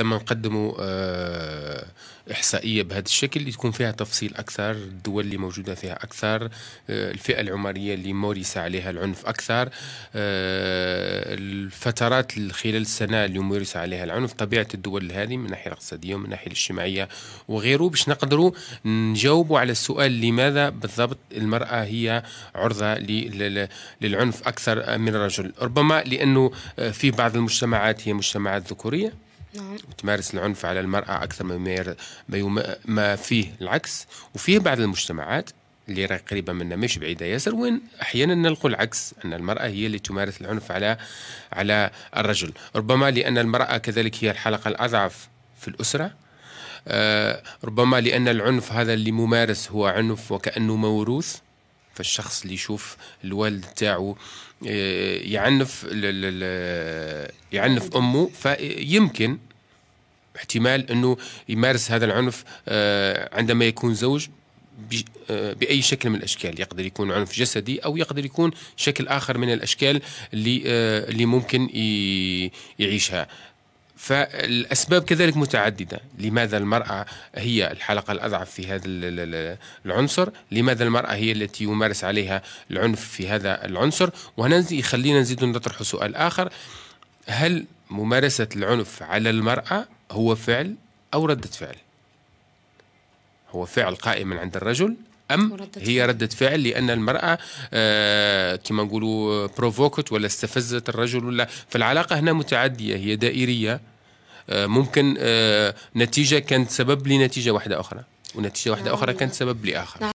لما نقدموا آه، احصائيه بهذا الشكل يكون فيها تفصيل اكثر الدول اللي موجوده فيها اكثر آه، الفئه العمريه اللي مورس عليها العنف اكثر آه، الفترات خلال السنه اللي مورس عليها العنف طبيعه الدول هذه من الناحيه الاقتصاديه ومن الناحيه الاجتماعيه وغيره باش نقدروا نجاوبوا على السؤال لماذا بالضبط المراه هي عرضه للعنف اكثر من الرجل ربما لانه في بعض المجتمعات هي مجتمعات ذكوريه نعم. وتمارس العنف على المرأة أكثر ما, ما فيه العكس وفيه بعض المجتمعات اللي راهي قريبه منا مش بعيده ياسر وين احيانا نلقوا العكس ان المراه هي اللي تمارس العنف على على الرجل ربما لان المراه كذلك هي الحلقه الاضعف في الاسره آه، ربما لان العنف هذا اللي ممارس هو عنف وكانه موروث فالشخص اللي يشوف الوالد تاعو آه، يعنف يعنف امه فيمكن احتمال انه يمارس هذا العنف آه، عندما يكون زوج آه، باي شكل من الاشكال يقدر يكون عنف جسدي او يقدر يكون شكل اخر من الاشكال اللي اللي ممكن يعيشها فالأسباب كذلك متعددة لماذا المرأة هي الحلقة الأضعف في هذا العنصر لماذا المرأة هي التي يمارس عليها العنف في هذا العنصر وهنا يخلينا نزيد نطرح سؤال آخر هل ممارسة العنف على المرأة هو فعل أو ردة فعل هو فعل قائم عند الرجل أم هي ردة فعل لأن المرأة آه، كما نقولوا بروفوكت ولا استفزت الرجل ولا فالعلاقة هنا متعدية هي دائرية آه، ممكن آه، نتيجة كانت سبب لنتيجة واحدة أخرى ونتيجة واحدة أخرى نعم. كانت سبب لآخر نعم.